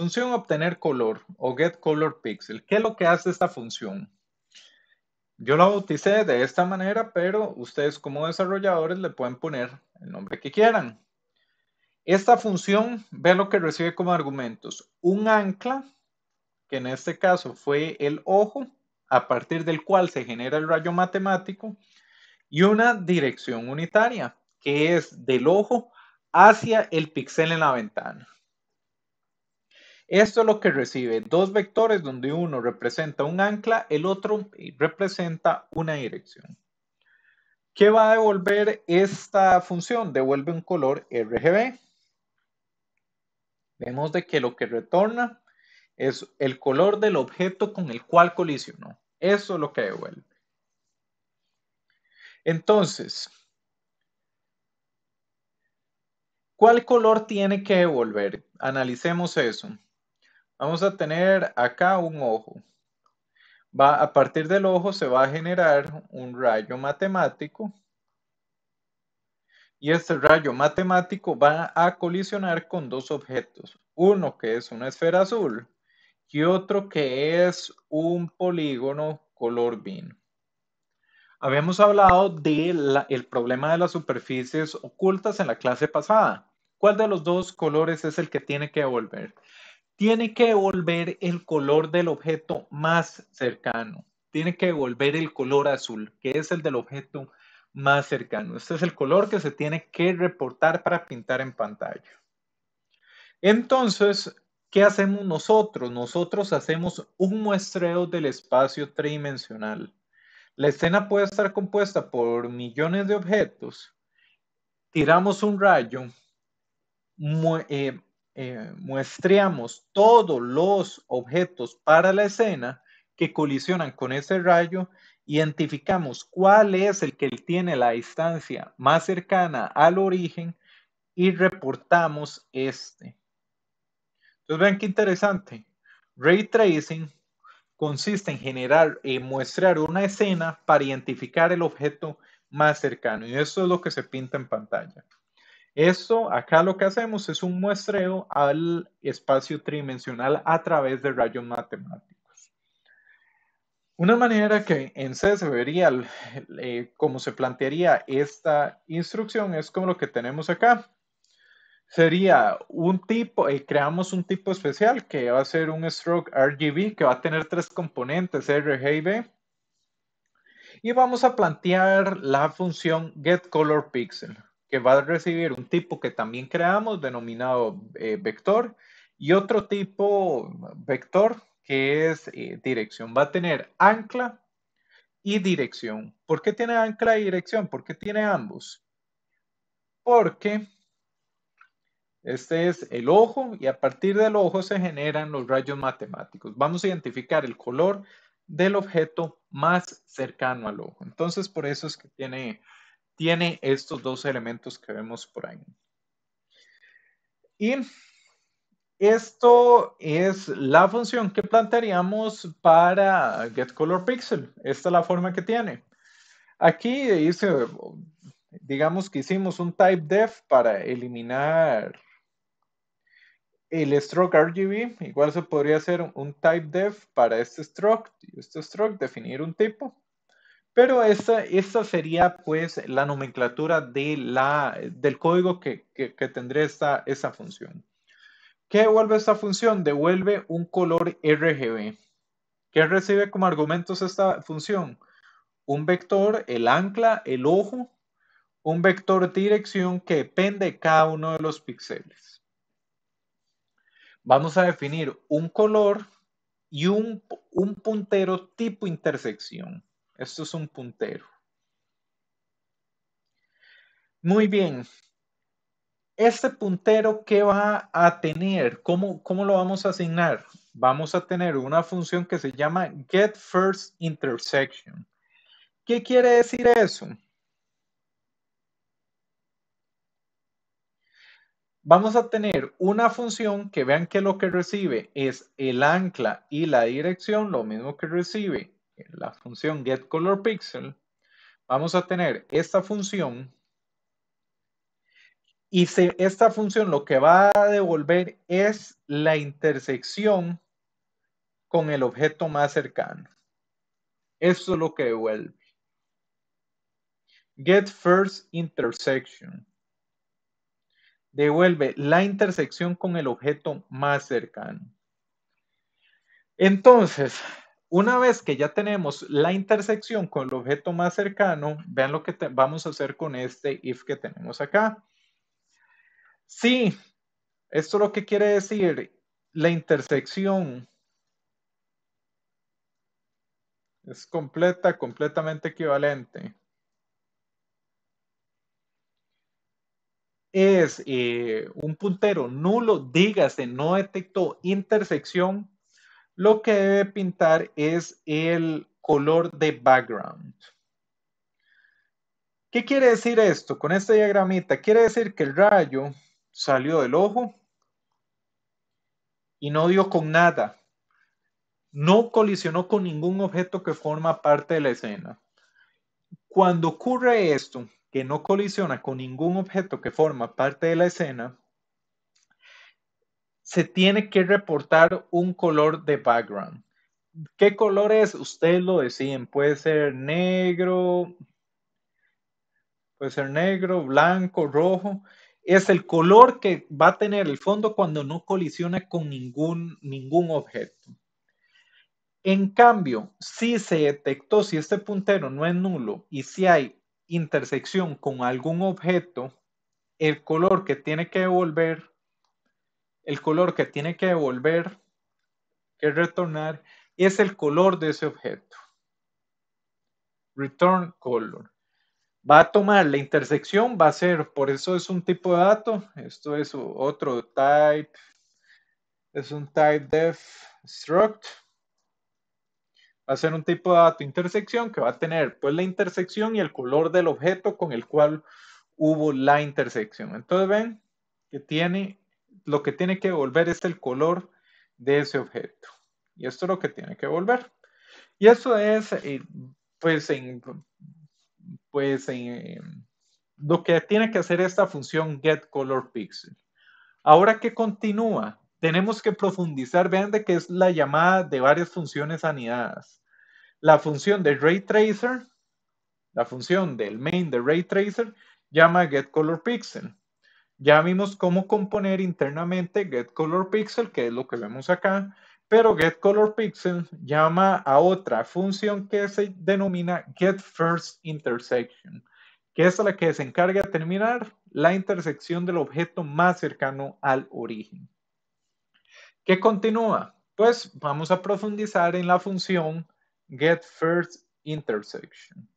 Función obtener color o get color pixel. ¿Qué es lo que hace esta función? Yo la bauticé de esta manera, pero ustedes como desarrolladores le pueden poner el nombre que quieran. Esta función ve lo que recibe como argumentos. Un ancla, que en este caso fue el ojo, a partir del cual se genera el rayo matemático, y una dirección unitaria, que es del ojo hacia el pixel en la ventana. Esto es lo que recibe, dos vectores donde uno representa un ancla, el otro representa una dirección. ¿Qué va a devolver esta función? Devuelve un color RGB. Vemos de que lo que retorna es el color del objeto con el cual colisionó. Eso es lo que devuelve. Entonces, ¿cuál color tiene que devolver? Analicemos eso. Vamos a tener acá un ojo. Va, a partir del ojo se va a generar un rayo matemático y este rayo matemático va a colisionar con dos objetos. Uno que es una esfera azul y otro que es un polígono color vino. Habíamos hablado del problema de las superficies ocultas en la clase pasada. ¿Cuál de los dos colores es el que tiene que volver? tiene que volver el color del objeto más cercano. Tiene que volver el color azul, que es el del objeto más cercano. Este es el color que se tiene que reportar para pintar en pantalla. Entonces, ¿qué hacemos nosotros? Nosotros hacemos un muestreo del espacio tridimensional. La escena puede estar compuesta por millones de objetos. Tiramos un rayo, eh, eh, muestreamos todos los objetos para la escena que colisionan con ese rayo, identificamos cuál es el que tiene la distancia más cercana al origen y reportamos este. Entonces vean qué interesante. Ray tracing consiste en generar y mostrar una escena para identificar el objeto más cercano y eso es lo que se pinta en pantalla. Esto, acá lo que hacemos es un muestreo al espacio tridimensional a través de rayos matemáticos. Una manera que en C se vería, eh, como se plantearía esta instrucción, es como lo que tenemos acá. Sería un tipo, eh, creamos un tipo especial que va a ser un stroke RGB que va a tener tres componentes, R, G y B y vamos a plantear la función getColorPixel que va a recibir un tipo que también creamos denominado eh, vector y otro tipo vector que es eh, dirección. Va a tener ancla y dirección. ¿Por qué tiene ancla y dirección? ¿Por qué tiene ambos? Porque este es el ojo y a partir del ojo se generan los rayos matemáticos. Vamos a identificar el color del objeto más cercano al ojo. Entonces, por eso es que tiene tiene estos dos elementos que vemos por ahí. Y esto es la función que plantearíamos para getColorPixel. Esta es la forma que tiene. Aquí dice, digamos que hicimos un type def para eliminar el stroke RGB. Igual se podría hacer un type def para este stroke este stroke definir un tipo. Pero esta sería pues la nomenclatura del código que, tendría esta, función. ¿Qué devuelve esta función? Devuelve un color RGB. ¿Qué recibe como argumentos esta función? Un vector, el ancla, el ojo, un vector dirección que depende de cada uno de los píxeles. Vamos a definir un color y un puntero tipo intersección. Esto es un puntero. Muy bien. Este puntero, ¿qué va a tener? ¿Cómo, lo vamos a asignar? Vamos a tener una función que se llama getFirstIntersection. ¿Qué quiere decir eso? Vamos a tener una función que vean que lo que recibe es el ancla y la dirección, lo mismo que recibe la función getColorPixel, vamos a tener esta función y esta función lo que va a devolver es la intersección con el objeto más cercano. Eso es lo que devuelve. Get first intersection. Devuelve la intersección con el objeto más cercano. Entonces, una vez que ya tenemos la intersección con el objeto más cercano, vean lo que vamos a hacer con este if que tenemos acá. Si, sí, esto lo que quiere decir, la intersección es completa, completamente equivalente. Es eh, un puntero nulo, dígase, no detectó intersección lo que debe pintar es el color de background. ¿Qué quiere decir esto con esta diagramita? Quiere decir que el rayo salió del ojo y no dio con nada. No colisionó con ningún objeto que forma parte de la escena. Cuando ocurre esto, que no colisiona con ningún objeto que forma parte de la escena, se tiene que reportar un color de background. ¿Qué color es? Ustedes lo deciden. Puede ser negro, puede ser negro, blanco, rojo. Es el color que va a tener el fondo cuando no colisiona con ningún, ningún objeto. En cambio, si se detectó, si este puntero no es nulo y si hay intersección con algún objeto, el color que tiene que devolver el color que tiene que devolver, que retornar, es el color de ese objeto. Return color. Va a tomar la intersección, va a ser, por eso es un tipo de dato, esto es otro type, es un type def struct. Va a ser un tipo de dato intersección que va a tener pues la intersección y el color del objeto con el cual hubo la intersección. Entonces ven que tiene lo que tiene que devolver es el color de ese objeto. Y esto es lo que tiene que devolver. Y eso es, eh, pues, pues lo que tiene que hacer esta función getColorPixel. Ahora que continúa, tenemos que profundizar, vean de que es la llamada de varias funciones anidadas. La función de ray tracer, la función del main de ray tracer, llama getColorPixel. Ya vimos cómo componer internamente getColorPixel, que es lo que vemos acá, pero getColorPixel llama a otra función que se denomina getFirstIntersection, que es la que se encarga de terminar la intersección del objeto más cercano al origen. ¿Qué continúa? Pues vamos a profundizar en la función getFirstIntersection.